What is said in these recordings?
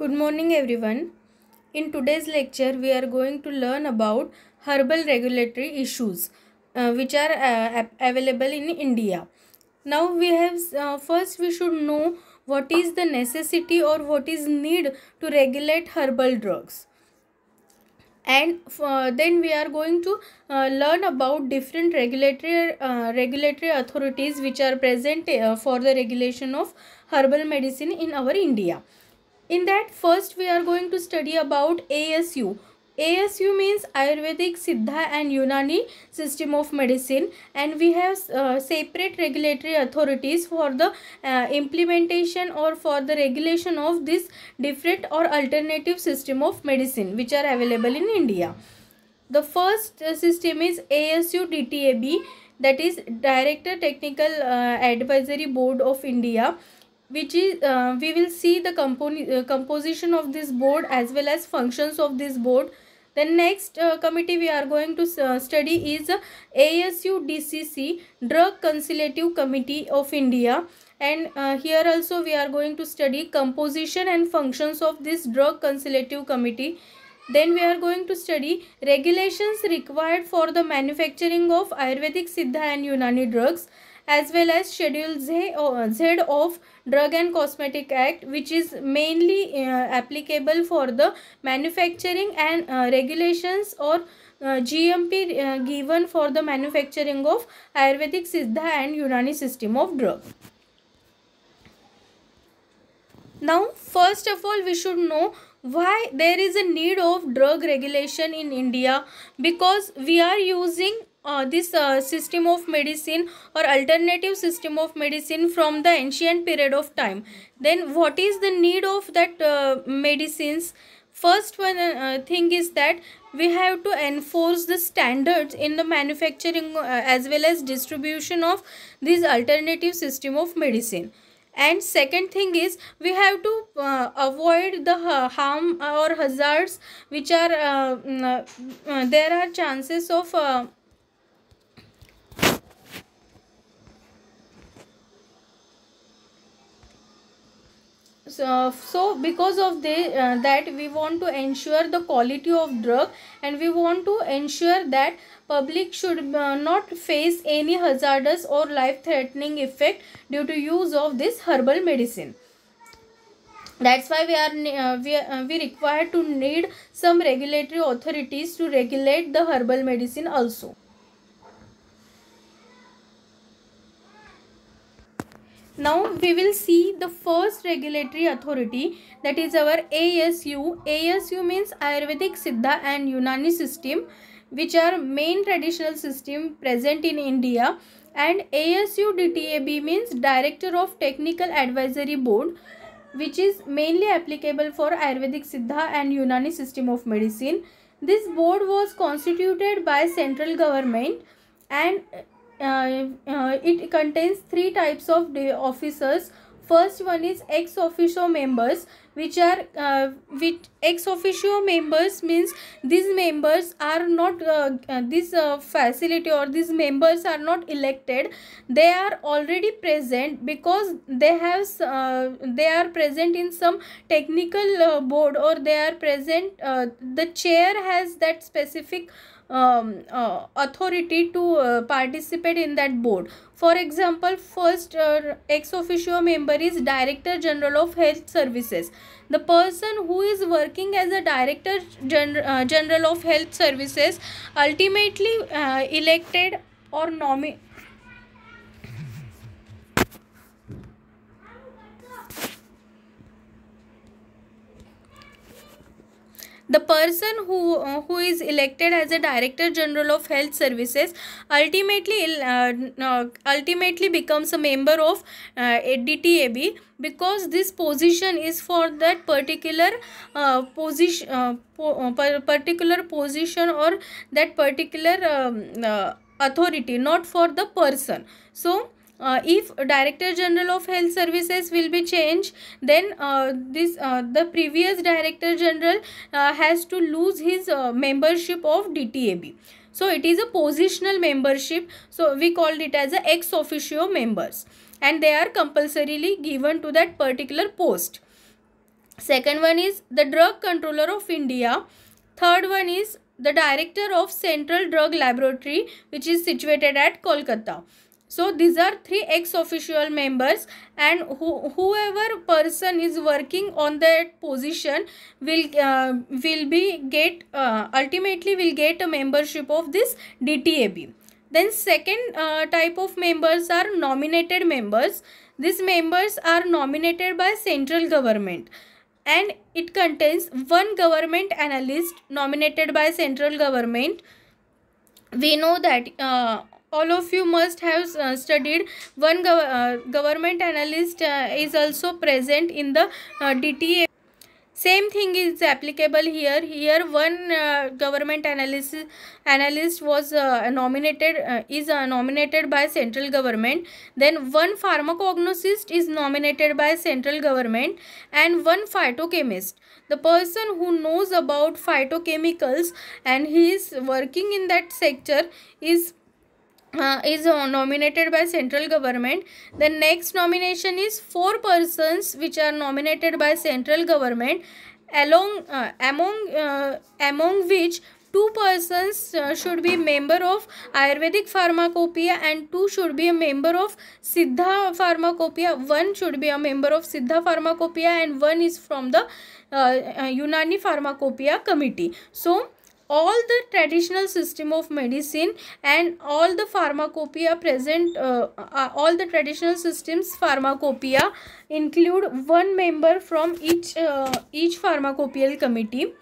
Good morning everyone. In today's lecture we are going to learn about herbal regulatory issues uh, which are uh, available in India. Now we have uh, first we should know what is the necessity or what is need to regulate herbal drugs. And uh, then we are going to uh, learn about different regulatory uh, regulatory authorities which are present for the regulation of herbal medicine in our India. In that first we are going to study about ASU. ASU means Ayurvedic, Siddha and Unani system of medicine and we have uh, separate regulatory authorities for the uh, implementation or for the regulation of this different or alternative system of medicine which are available in India. The first uh, system is ASU DTAB that is Director Technical uh, Advisory Board of India which is uh, we will see the compon uh, composition of this board as well as functions of this board the next uh, committee we are going to uh, study is ASU DCC drug conciliative committee of India and uh, here also we are going to study composition and functions of this drug conciliative committee then we are going to study regulations required for the manufacturing of ayurvedic siddha and unani drugs as well as Schedule Z, uh, Z of Drug and Cosmetic Act which is mainly uh, applicable for the manufacturing and uh, regulations or uh, GMP uh, given for the manufacturing of Ayurvedic Siddha and Unani system of drug. Now first of all we should know why there is a need of drug regulation in India because we are using uh, this uh, system of medicine or alternative system of medicine from the ancient period of time then what is the need of that uh, medicines first one uh, thing is that we have to enforce the standards in the manufacturing uh, as well as distribution of this alternative system of medicine and second thing is we have to uh, avoid the uh, harm or hazards which are uh, mm, uh there are chances of uh, so, uh, so because of the, uh, that we want to ensure the quality of drug and we want to ensure that public should uh, not face any hazardous or life threatening effect due to use of this herbal medicine that's why we are uh, we, uh, we require to need some regulatory authorities to regulate the herbal medicine also Now we will see the first regulatory authority that is our ASU. ASU means Ayurvedic Siddha and Unani system which are main traditional system present in India and ASU DTAB means Director of Technical Advisory Board which is mainly applicable for Ayurvedic Siddha and Unani system of medicine. This board was constituted by central government and uh, uh, it contains three types of officers first one is ex officio members which are uh, with ex officio members means these members are not uh, uh, this uh, facility or these members are not elected they are already present because they have uh, they are present in some technical uh, board or they are present uh, the chair has that specific um, uh, authority to uh, participate in that board. For example, first uh, ex officio member is Director General of Health Services the person who is working as a director Gen uh, general of health services ultimately uh, elected or nominated the person who uh, who is elected as a director general of health services ultimately uh, uh ultimately becomes a member of uh, DTAB because this position is for that particular uh, position uh, po uh, particular position or that particular um, uh, authority not for the person so uh, if director general of health services will be changed then uh, this uh, the previous director general uh, has to lose his uh, membership of dtab so it is a positional membership so we called it as a ex officio members and they are compulsorily given to that particular post second one is the drug controller of india third one is the director of central drug laboratory which is situated at kolkata so these are three ex official members and who, whoever person is working on that position will uh, will be get uh, ultimately will get a membership of this DTAB. Then second uh, type of members are nominated members. These members are nominated by central government and it contains one government analyst nominated by central government we know that uh, all of you must have uh, studied one gov uh, government analyst uh, is also present in the uh, dta same thing is applicable here here one uh, government analyst analyst was uh, nominated is nominated by central government then one pharmacognosist is nominated by central government and one phytochemist the person who knows about phytochemicals and he is working in that sector is uh, is uh, nominated by central government the next nomination is four persons which are nominated by central government along uh, among uh, among which two persons uh, should be member of ayurvedic pharmacopoeia and two should be a member of siddha pharmacopoeia one should be a member of siddha pharmacopoeia and one is from the uh, unani pharmacopoeia committee so all the traditional system of medicine and all the pharmacopoeia present uh, uh, all the traditional systems pharmacopoeia include one member from each uh, each pharmacopoeial committee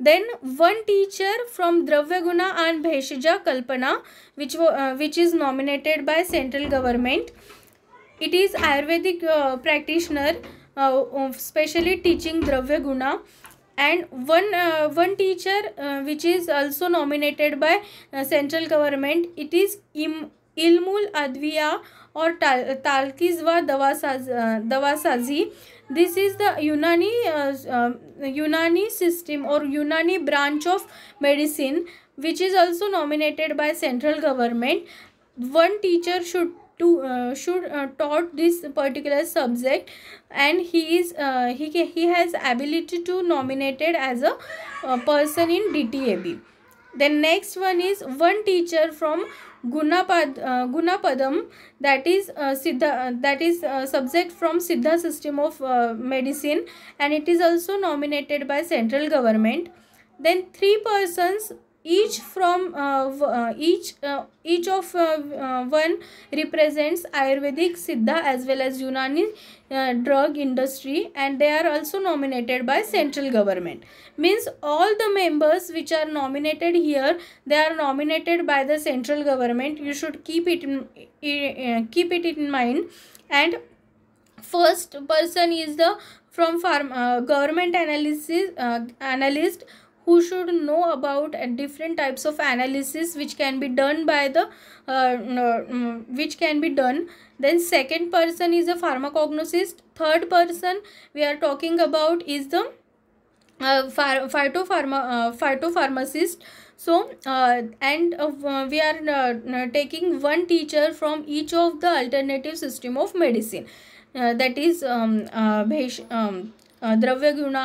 then one teacher from Dravyaguna and Bheshaja Kalpana which, uh, which is nominated by central government. It is Ayurvedic uh, practitioner uh, specially teaching Dravyaguna and one uh, one teacher uh, which is also nominated by uh, central government it is Im ilmul adviya or tal talkiz wa dawasaz uh, dawasazi this is the unani unani uh, um, system or unani branch of medicine which is also nominated by central government one teacher should to uh, should uh, taught this particular subject and he is uh, he he has ability to nominated as a uh, person in DTAB then next one is one teacher from Gunapad, uh, Gunapadam that is uh, Siddha, uh, that is uh, subject from Siddha system of uh, medicine and it is also nominated by central government. Then three persons each from uh, uh, each uh, each of uh, uh, one represents ayurvedic siddha as well as unani uh, drug industry and they are also nominated by central government means all the members which are nominated here they are nominated by the central government you should keep it in, keep it in mind and first person is the from farm government analysis analyst who should know about uh, different types of analysis which can be done by the uh, uh mm, which can be done then second person is a pharmacognosist third person we are talking about is the uh, phytopharma uh, phytopharmacist so uh, and uh, we are uh, taking one teacher from each of the alternative system of medicine uh, that is um, uh, um, Dravya guna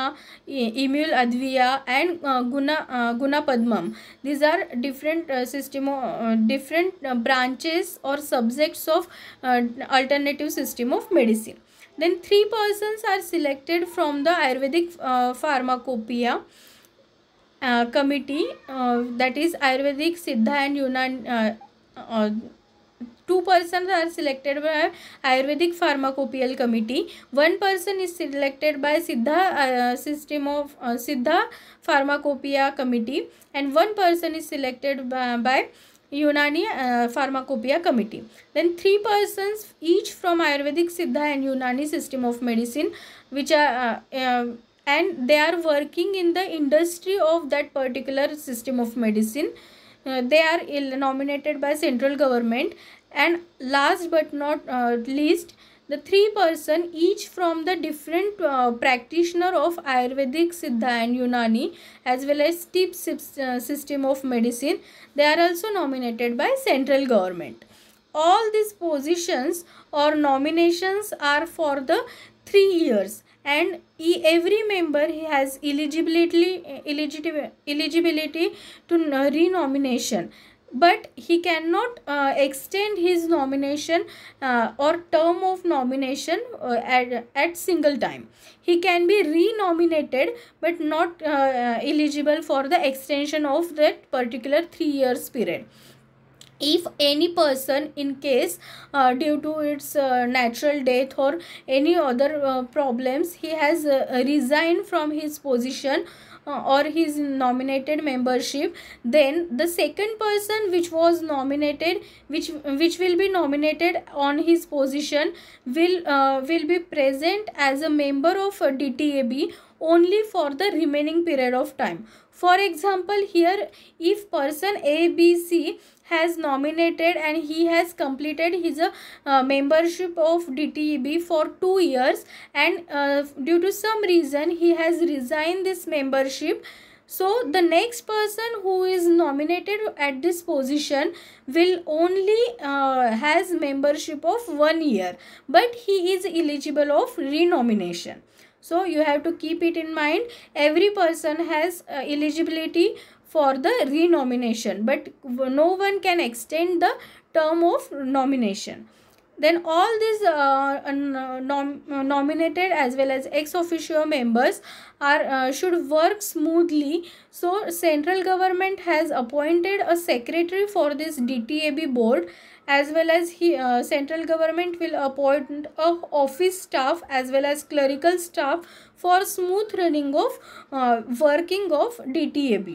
इम्यूल अद्विया and गुना गुना पद्मम these are different system different branches और subjects of alternative system of medicine then three persons are selected from the Ayurvedic pharmacopoeia committee that is Ayurvedic Siddha and यूना two persons are selected by ayurvedic pharmacopoeial committee one person is selected by siddha uh, system of uh, siddha pharmacopoeia committee and one person is selected by, by Unani uh, Pharmacopoeia Committee. Then three persons each from Ayurvedic Siddha and Unani system of medicine which are uh, uh, and they are working in the industry of that particular system of medicine. Uh, they are nominated by central government and last but not uh, least the three person each from the different uh, practitioner of ayurvedic siddha and unani as well as tip uh, system of medicine they are also nominated by central government all these positions or nominations are for the 3 years and every member has eligibility eligibility eligibility to renomination but he cannot uh, extend his nomination uh, or term of nomination uh, at, at single time. He can be renominated but not uh, uh, eligible for the extension of that particular three years period if any person in case uh, due to its uh, natural death or any other uh, problems he has uh, resigned from his position uh, or his nominated membership then the second person which was nominated which which will be nominated on his position will uh, will be present as a member of a DTAB only for the remaining period of time for example here if person a b c has nominated and he has completed his uh, membership of DTEB for two years and uh, due to some reason he has resigned this membership. So the next person who is nominated at this position will only uh, has membership of one year but he is eligible of renomination. So you have to keep it in mind every person has uh, eligibility for the renomination but no one can extend the term of nomination then all these uh, uh nom uh, nominated as well as ex officio members are uh, should work smoothly so central government has appointed a secretary for this dtab board as well as he, uh, central government will appoint a office staff as well as clerical staff for smooth running of uh, working of dtab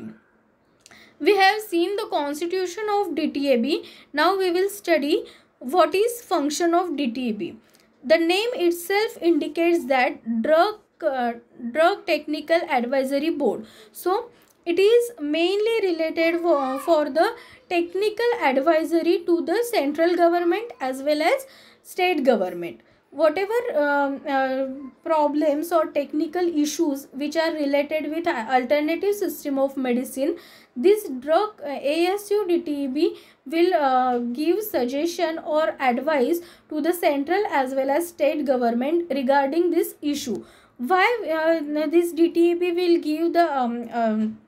we have seen the constitution of DTAB. Now we will study what is function of DTAB. The name itself indicates that drug, uh, drug technical advisory board. So it is mainly related for, the technical advisory to the central government as well as state government whatever um, uh, problems or technical issues which are related with alternative system of medicine this drug uh, ASUDTB will uh, give suggestion or advice to the central as well as state government regarding this issue. Why uh, this DTEB will give the um, um,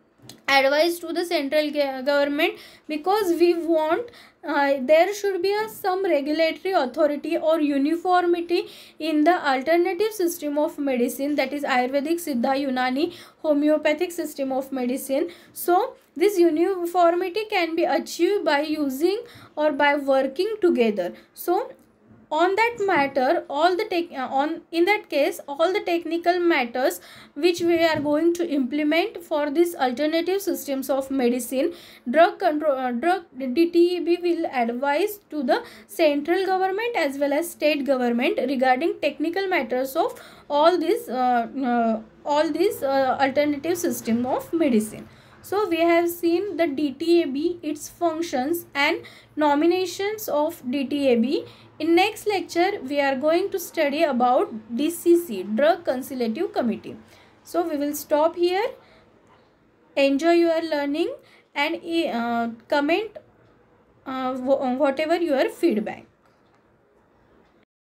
advice to the central government because we want uh, there should be a, some regulatory authority or uniformity in the alternative system of medicine that is ayurvedic siddha unani homeopathic system of medicine so this uniformity can be achieved by using or by working together so on that matter all the tech uh, on in that case all the technical matters which we are going to implement for these alternative systems of medicine drug control uh, drug dteb will advise to the central government as well as state government regarding technical matters of all these uh, uh, all these uh, alternative system of medicine so we have seen the DTAB, its functions and nominations of DTAB. In next lecture, we are going to study about DCC, Drug Consultative Committee. So we will stop here. Enjoy your learning and eh, uh, comment uh, whatever your feedback.